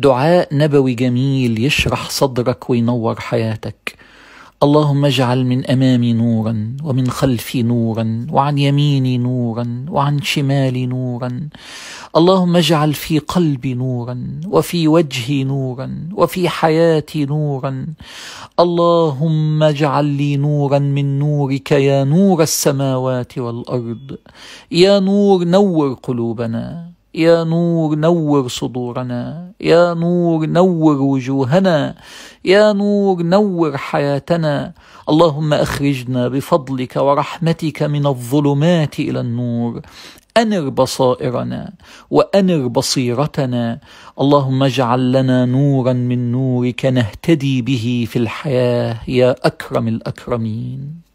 دعاء نبوي جميل يشرح صدرك وينور حياتك اللهم اجعل من امامي نورا ومن خلفي نورا وعن يميني نورا وعن شمالي نورا اللهم اجعل في قلبي نورا وفي وجهي نورا وفي حياتي نورا اللهم اجعل لي نورا من نورك يا نور السماوات والارض يا نور نور قلوبنا يا نور نور صدورنا يا نور نور وجوهنا يا نور نور حياتنا اللهم اخرجنا بفضلك ورحمتك من الظلمات الى النور انر بصائرنا وانر بصيرتنا اللهم اجعل لنا نورا من نورك نهتدي به في الحياه يا اكرم الاكرمين